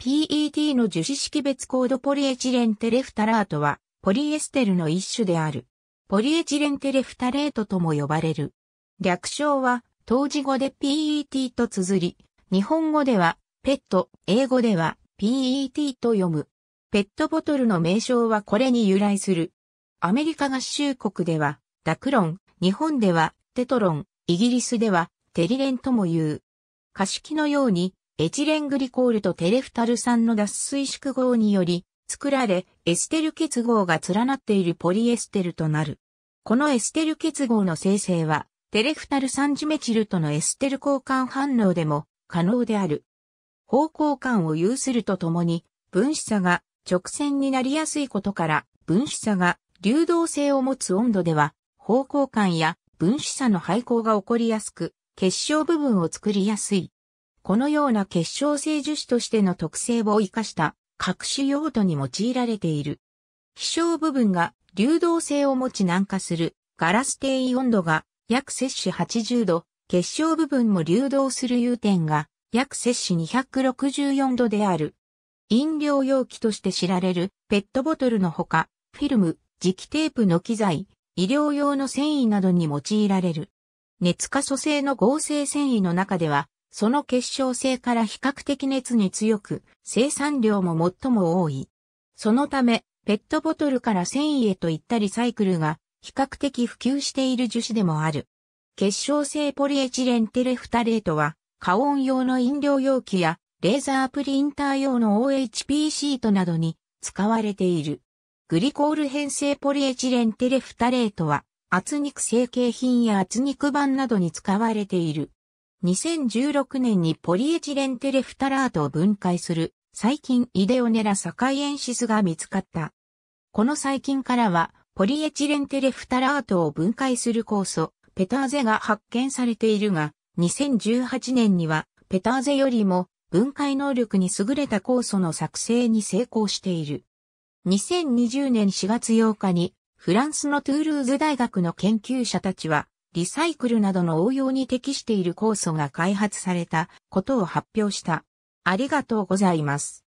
PET の樹脂識別コードポリエチレンテレフタラートは、ポリエステルの一種である。ポリエチレンテレフタレートとも呼ばれる。略称は、当時語で PET と綴り、日本語では、ペット、英語では、PET と読む。ペットボトルの名称はこれに由来する。アメリカ合衆国では、ダクロン、日本では、テトロン、イギリスでは、テリレンとも言う。可式のように、エチレングリコールとテレフタル酸の脱水縮合により、作られ、エステル結合が連なっているポリエステルとなる。このエステル結合の生成は、テレフタル酸ジメチルとのエステル交換反応でも可能である。方向感を有するとともに、分子差が直線になりやすいことから、分子差が流動性を持つ温度では、方向感や分子差の配合が起こりやすく、結晶部分を作りやすい。このような結晶性樹脂としての特性を生かした各種用途に用いられている。飛翔部分が流動性を持ち軟化するガラス定位温度が約摂氏80度、結晶部分も流動する融点が約摂氏264度である。飲料容器として知られるペットボトルのほか、フィルム、磁気テープの機材、医療用の繊維などに用いられる。熱化塑性の合成繊維の中ではその結晶性から比較的熱に強く、生産量も最も多い。そのため、ペットボトルから繊維へといったリサイクルが比較的普及している樹脂でもある。結晶性ポリエチレンテレフタレートは、加温用の飲料容器やレーザープリンター用の OHP シートなどに使われている。グリコール変成ポリエチレンテレフタレートは、厚肉成形品や厚肉板などに使われている。2016年にポリエチレンテレフタラートを分解する細菌イデオネラサカイエンシスが見つかった。この細菌からはポリエチレンテレフタラートを分解する酵素ペターゼが発見されているが2018年にはペターゼよりも分解能力に優れた酵素の作成に成功している。2020年4月8日にフランスのトゥールーズ大学の研究者たちはリサイクルなどの応用に適している酵素が開発されたことを発表した。ありがとうございます。